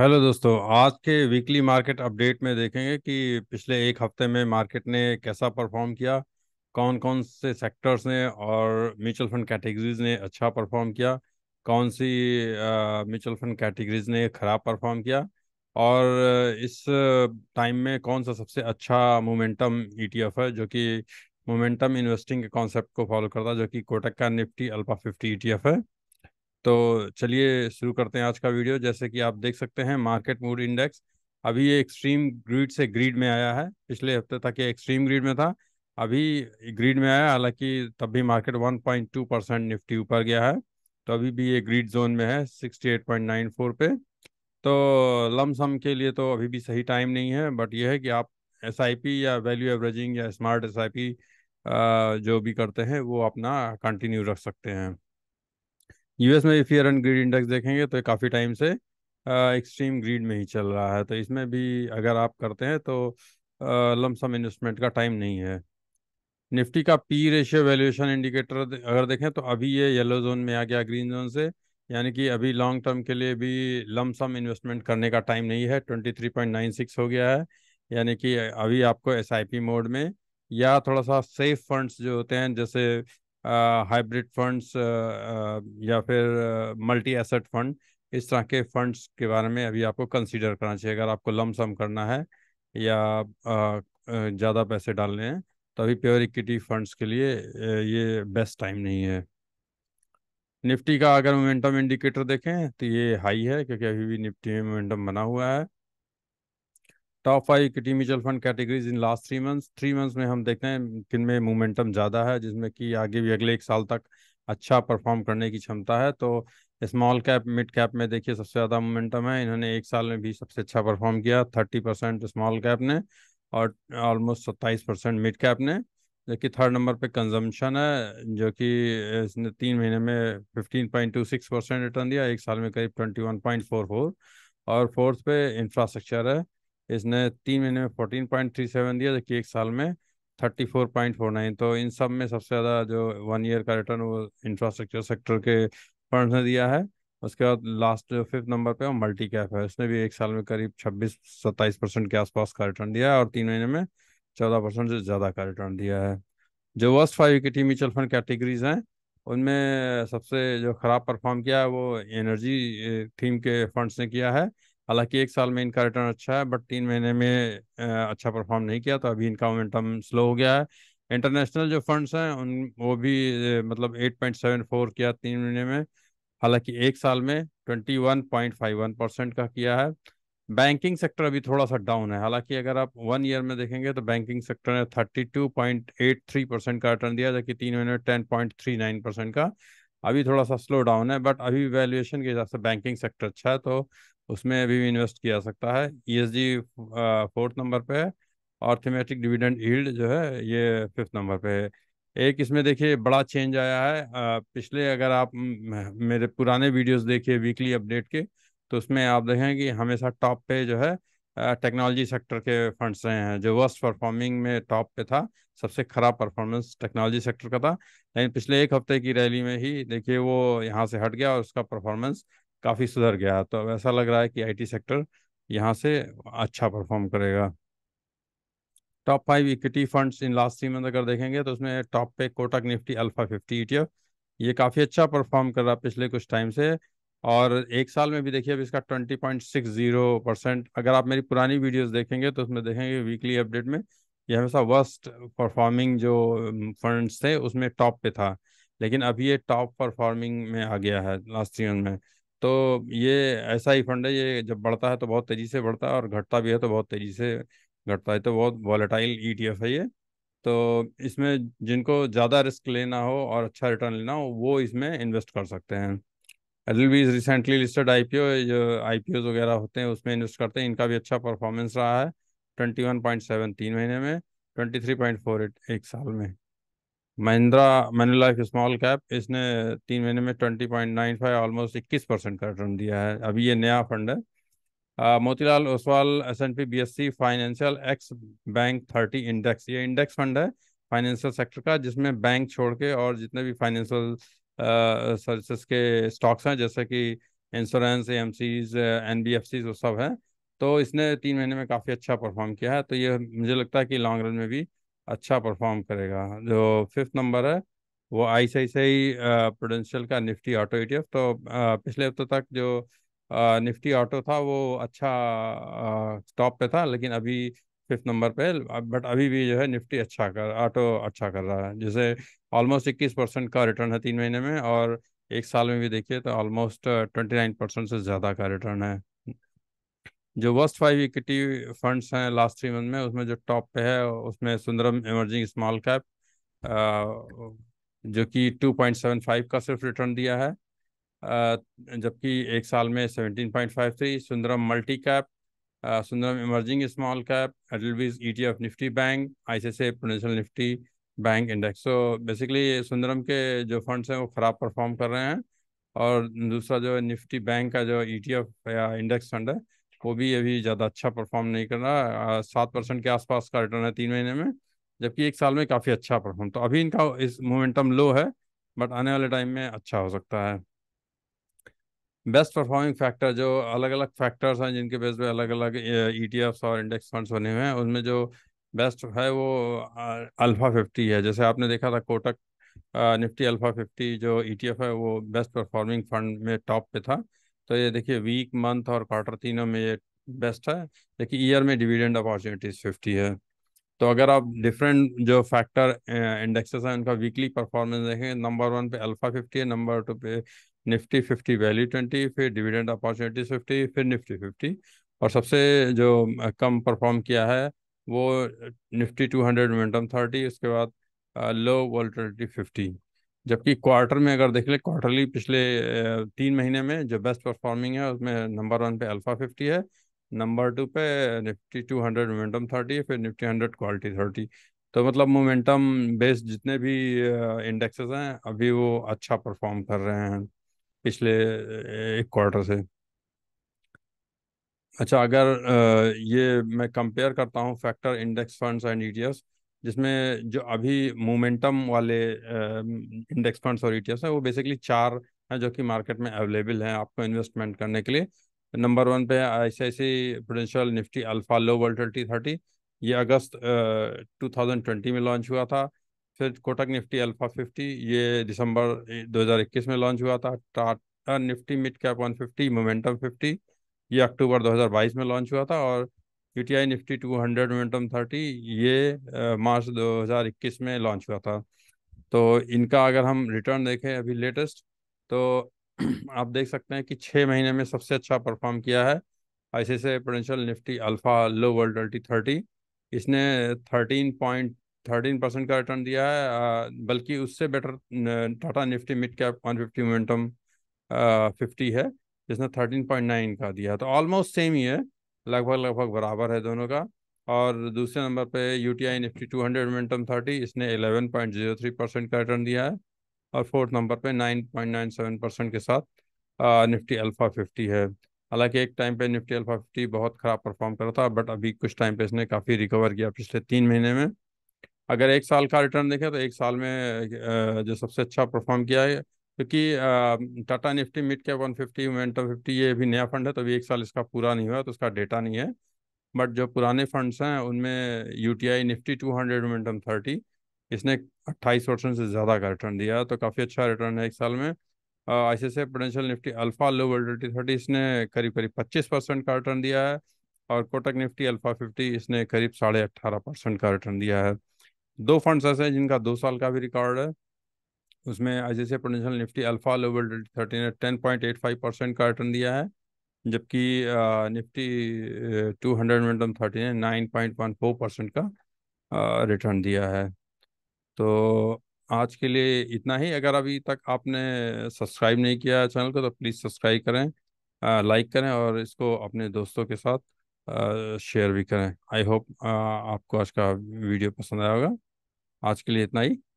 hello दोस्तों आज के वीकली मार्केट अपडेट में देखेंगे कि पिछले एक हफ्ते में मार्केट ने कैसा परफॉर्म किया कौन कौन से सेक्टर्स ने और म्यूचुअल फंड कैटेगरीज ने अच्छा परफॉर्म किया कौन सी म्यूचुअल फंड कैटेगरीज ने ख़राब परफॉर्म किया और इस टाइम में कौन सा सबसे अच्छा मोमेंटम ईटीएफ e है जो कि मोमेंटम इन्वेस्टिंग के कॉन्सेप्ट को फॉलो करता है जो कि कोटक का निफ्टी अल्पा फिफ्टी ई e है तो चलिए शुरू करते हैं आज का वीडियो जैसे कि आप देख सकते हैं मार्केट मूड इंडेक्स अभी ये एक्सट्रीम ग्रीड से ग्रीड में आया है पिछले हफ्ते तक ये एक्सट्रीम ग्रीड में था अभी ग्रीड में आया हालांकि तब भी मार्केट 1.2 परसेंट निफ्टी ऊपर गया है तो अभी भी ये ग्रीड जोन में है 68.94 पे तो लमसम के लिए तो अभी भी सही टाइम नहीं है बट ये है कि आप एस या वैल्यू एवरेजिंग या स्मार्ट एस जो भी करते हैं वो अपना कंटिन्यू रख सकते हैं यूएस में फियर एंड ग्रीड इंडेक्स देखेंगे तो काफ़ी टाइम से एक्सट्रीम ग्रीड में ही चल रहा है तो इसमें भी अगर आप करते हैं तो लमसम इन्वेस्टमेंट का टाइम नहीं है निफ्टी का पी रेशियो वैल्यूएशन इंडिकेटर अगर देखें तो अभी ये येलो जोन में आ गया ग्रीन जोन से यानी कि अभी लॉन्ग टर्म के लिए भी लम सम इन्वेस्टमेंट करने का टाइम नहीं है twenty three point nine six हो गया है यानी कि अभी आपको एस आई पी मोड में या थोड़ा सा सेफ फंड्स जो होते हैं जैसे हाइब्रिड फंड्स या फिर मल्टी एसेट फंड इस तरह के फंड्स के बारे में अभी आपको कंसीडर करना चाहिए अगर आपको लम सम करना है या ज़्यादा पैसे डालने हैं तो अभी प्योर इक्विटी फंड्स के लिए ये बेस्ट टाइम नहीं है निफ्टी का अगर मोमेंटम इंडिकेटर देखें तो ये हाई है क्योंकि अभी भी निफ्टी में मोमेंटम बना हुआ है top five equity mutual fund categories in last three months three months में हम देखते हैं किन में मोमेंटम ज़्यादा है जिसमें कि आगे भी अगले एक साल तक अच्छा परफॉर्म करने की क्षमता है तो स्मॉल कैप मिड कैप में देखिए सबसे ज़्यादा मोमेंटम है इन्होंने एक साल में भी सबसे अच्छा परफॉर्म किया थर्टी परसेंट स्मॉल कैप ने और ऑलमोस्ट सत्ताईस परसेंट मिड कैप ने जबकि थर्ड नंबर पे कंजम्पशन है जो कि इसने तीन महीने में fifteen point two six percent return दिया एक साल में करीब twenty one point four four और फोर्थ पे इंफ्रास्ट्रक्चर है इसने तीन महीने में फोर्टीन पॉइंट थ्री सेवन दिया जबकि एक साल में thirty four point four nine तो इन सब में सबसे ज़्यादा जो वन ईयर का रिटर्न वो इंफ्रास्ट्रक्चर सेक्टर के फंड ने दिया है उसके बाद लास्ट जो फिफ्थ नंबर पे वो मल्टी कैप है उसने भी एक साल में करीब छब्बीस सत्ताईस परसेंट के आसपास का रिटर्न दिया है और तीन महीने में चौदह परसेंट से ज़्यादा का रिटर्न दिया है जो worst five equity mutual fund categories हैं उनमें सबसे जो खराब परफॉर्म किया है वो एनर्जी थीम के फंड्स ने किया है हालांकि एक साल में इनका रिटर्न अच्छा है बट तीन महीने में अच्छा परफॉर्म नहीं किया तो अभी इनका मोमेंटम स्लो हो गया है इंटरनेशनल जो फंड्स हैं उन वो भी मतलब 8.74 किया तीन महीने में हालांकि एक साल में 21.51 परसेंट का किया है बैंकिंग सेक्टर अभी थोड़ा सा डाउन है हालांकि अगर आप वन ईयर में देखेंगे तो बैंकिंग सेक्टर ने 32.83 परसेंट का रिटर्न दिया जबकि तीन महीने में 10.39 परसेंट का अभी थोड़ा सा स्लो डाउन है बट अभी वैल्यूएशन के हिसाब से बैंकिंग सेक्टर अच्छा है तो उसमें अभी भी इन्वेस्ट किया जा सकता है ई फोर्थ नंबर पे है और थीमेटिक डिविडेंड हील्ड जो है ये फिफ्थ नंबर पे है एक इसमें देखिए बड़ा चेंज आया है पिछले अगर आप मेरे पुराने वीडियोस देखिए वीकली अपडेट के तो उसमें आप देखें कि हमेशा टॉप पे जो है टेक्नोलॉजी सेक्टर के फंड्स रहे हैं जो वर्स्ट परफॉर्मिंग में टॉप पे था सबसे खराब परफॉर्मेंस टेक्नोलॉजी सेक्टर का था लेकिन पिछले एक हफ्ते की रैली में ही देखिए वो यहाँ से हट गया और उसका परफॉर्मेंस काफ़ी सुधर गया तो अब ऐसा लग रहा है कि आईटी सेक्टर यहाँ से अच्छा परफॉर्म करेगा top five equity funds in last three month अगर देखेंगे तो उसमें टॉप पे कोटक निफ्टी अल्फा फिफ्टी ई ये काफ़ी अच्छा परफॉर्म कर रहा है पिछले कुछ टाइम से और एक साल में भी देखिए अब इसका twenty point six zero percent अगर आप मेरी पुरानी वीडियोस देखेंगे तो उसमें देखेंगे वीकली अपडेट में ये हमेशा वर्स्ट परफॉर्मिंग जो फंड्स थे उसमें टॉप पे था लेकिन अभी ये टॉप परफॉर्मिंग में आ गया है लास्ट ईयर में तो ये ऐसा ही फंड है ये जब बढ़ता है तो बहुत तेज़ी से बढ़ता है और घटता भी है तो बहुत तेज़ी से घटता है तो बहुत वॉलेटाइल ई e है ये तो इसमें जिनको ज़्यादा रिस्क लेना हो और अच्छा रिटर्न लेना हो वो इसमें इन्वेस्ट कर सकते हैं एल बीज recently listed I P O जो आई पी ओज वगैरह होते हैं उसमें इन्वेस्ट करते हैं इनका भी अच्छा परफॉर्मेंस रहा है ट्वेंटी वन पॉइंट सेवन तीन महीने में twenty three point four eight एक साल में Mahindra Manulife small cap इसने तीन महीने में twenty point nine five almost इक्कीस परसेंट का रिटर्न दिया है अभी ये नया फंड है आ, Motilal Oswal S N P B S C financial ex bank thirty index ये इंडेक्स फंड है फाइनेंशियल सेक्टर का जिसमें बैंक छोड़ के और जितने भी फाइनेंशियल सर्विसेज के स्टॉक्स हैं जैसे कि insurance A M Cs N B F Cs वो सब हैं तो इसने तीन महीने में काफ़ी अच्छा परफॉर्म किया है तो ये मुझे लगता है कि लॉन्ग रन में भी अच्छा परफॉर्म करेगा जो फिफ्थ नंबर है वो आई सी आई प्रोडेंशियल का निफ्टी ऑटो ई तो पिछले हफ्ते तक जो निफ्टी ऑटो था वो अच्छा स्टॉप पे था लेकिन अभी फिफ्थ नंबर पे बट अभी भी जो है निफ्टी अच्छा कर ऑटो अच्छा कर रहा है जैसे ऑलमोस्ट इक्कीस परसेंट का रिटर्न है तीन महीने में और एक साल में भी देखिए तो ऑलमोस्ट ट्वेंटी नाइन परसेंट से ज़्यादा का रिटर्न है जो वर्स्ट फाइव इक्विटी फंड्स हैं लास्ट थ्री मंथ में उसमें जो टॉप पे है उसमें सुंदरम इमर्जिंग स्मॉल कैप जो कि 2.75 का सिर्फ रिटर्न दिया है जबकि एक साल में 17.53 Sundaram multi cap Sundaram emerging small cap Edelweiss E e T F Nifty bank I C C Prudential Nifty bank index so तो बेसिकली सुंदरम के जो फंड्स हैं वो ख़राब परफॉर्म कर रहे हैं और दूसरा जो निफ्टी बैंक का जो ई टी एफ या इंडेक्स फंड है वो भी अभी ज़्यादा अच्छा परफॉर्म नहीं कर रहा सात परसेंट के आसपास का रिटर्न है तीन महीने में जबकि एक साल में काफ़ी अच्छा परफॉर्म तो अभी इनका इस मोमेंटम लो है बट आने वाले टाइम में अच्छा हो सकता है बेस्ट परफॉर्मिंग फैक्टर जो अलग अलग फैक्टर्स हैं जिनके बेस पे अलग अलग ई और इंडेक्स फंड्स बने हुए हैं उनमें जो बेस्ट है वो अल्फ़ा फिफ्टी है जैसे आपने देखा था कोटक निफ्टी अल्फ़ा फिफ्टी जो ई e है वो बेस्ट परफॉर्मिंग फंड में टॉप पे था तो ये देखिए वीक मंथ और क्वार्टर तीनों में ये बेस्ट है देखिए ईयर में डिविडेंड अपॉर्चुनिटीज फिफ्टी है तो अगर आप डिफरेंट जो फैक्टर इंडेक्सेस हैं उनका वीकली परफॉर्मेंस देखें नंबर वन पे अल्फा फिफ्टी है नंबर टू पे निफ्टी फिफ्टी वैल्यू ट्वेंटी फिर डिविडेंड अपॉर्चुनिटीज फिफ्टी फिर निफ्टी फिफ्टी और सबसे जो कम परफॉर्म किया है वो Nifty two hundred momentum thirty उसके बाद लो वोल्टिलिटी फिफ्टी जबकि क्वार्टर में अगर देख ले क्वार्टरली पिछले तीन महीने में जो बेस्ट परफॉर्मिंग है उसमें नंबर वन पे अल्फा फिफ्टी है नंबर टू पे Nifty two hundred momentum thirty फिर निफ्टी हंड्रेड क्वालिटी थर्टी तो मतलब मोमेंटम बेस्ड जितने भी इंडेक्सेस हैं अभी वो अच्छा परफॉर्म कर रहे हैं पिछले एक क्वार्टर से अच्छा अगर ये मैं कंपेयर करता हूँ factor index funds and E जिसमें जो अभी मोमेंटम वाले इंडेक्स फंड्स और ईटीएफ e हैं वो बेसिकली चार हैं जो कि मार्केट में अवेलेबल हैं आपको इन्वेस्टमेंट करने के लिए नंबर वन पे C I Prudential Nifty alpha low twenty thirty ये अगस्त टू थाउजेंड ट्वेंटी में लॉन्च हुआ था फिर कोटक निफ्टी अल्फा फिफ्टी ये दिसंबर दो हज़ार इक्कीस में लॉन्च हुआ था Tata Nifty mid cap one fifty momentum fifty ये अक्टूबर दो हज़ार बाईस में लॉन्च हुआ था और U T I Nifty two hundred momentum thirty ये मार्च दो हज़ार इक्कीस में लॉन्च हुआ था तो इनका अगर हम रिटर्न देखें अभी लेटेस्ट तो आप देख सकते हैं कि छः महीने में सबसे अच्छा परफॉर्म किया है ऐसे से Prudential Nifty alpha low world twenty thirty इसने थर्टीन पॉइंट थर्टीन परसेंट का रिटर्न दिया है बल्कि उससे better Tata Nifty mid cap one fifty momentum fifty है जिसने थर्टीन पॉइंट नाइन का दिया तो ऑलमोस्ट सेम ही है लगभग लगभग बराबर है दोनों का और दूसरे नंबर पे U T I Nifty two hundred momentum thirty इसने eleven point zero three percent का रिटर्न दिया है और फोर्थ नंबर पे nine point nine seven percent के साथ आ, निफ्टी अल्फ़ा फिफ्टी है हालांकि एक टाइम पे निफ्टी अल्फ़ा फिफ्टी बहुत ख़राब परफॉर्म कर रहा था बट अभी कुछ टाइम पे इसने काफ़ी रिकवर किया पिछले तीन महीने में अगर एक साल का रिटर्न देखें तो एक साल में जो सबसे अच्छा परफॉर्म किया है क्योंकि Tata Nifty mid cap one fifty momentum fifty ये भी नया फंड है तो अभी एक साल इसका पूरा नहीं हुआ तो उसका डेटा नहीं है बट जो पुराने फंड्स हैं उनमें U T I Nifty two hundred momentum thirty इसने अट्ठाईस परसेंट से ज़्यादा का रिटर्न दिया तो काफ़ी अच्छा रिटर्न है एक साल में I C C Prudential Nifty alpha low volatility thirty इसने करीब करीब पच्चीस परसेंट का रिटर्न दिया है और कोटक निफ्टी अल्फा फिफ्टी इसने करीब साढ़े अट्ठारह परसेंट का रिटर्न दिया है दो फंड्स ऐसे हैं जिनका दो साल का भी रिकॉर्ड है उसमें आई जैसे Prudential Nifty alpha level thirteen ten point eight five percent का रिटर्न दिया है जबकि Nifty two hundred momentum thirteen ने nine point one four percent का रिटर्न दिया है तो आज के लिए इतना ही अगर अभी तक आपने सब्सक्राइब नहीं किया है चैनल को तो प्लीज़ सब्सक्राइब करें लाइक करें और इसको अपने दोस्तों के साथ शेयर भी करें आई होप आपको आज का वीडियो पसंद आया होगा आज के लिए इतना ही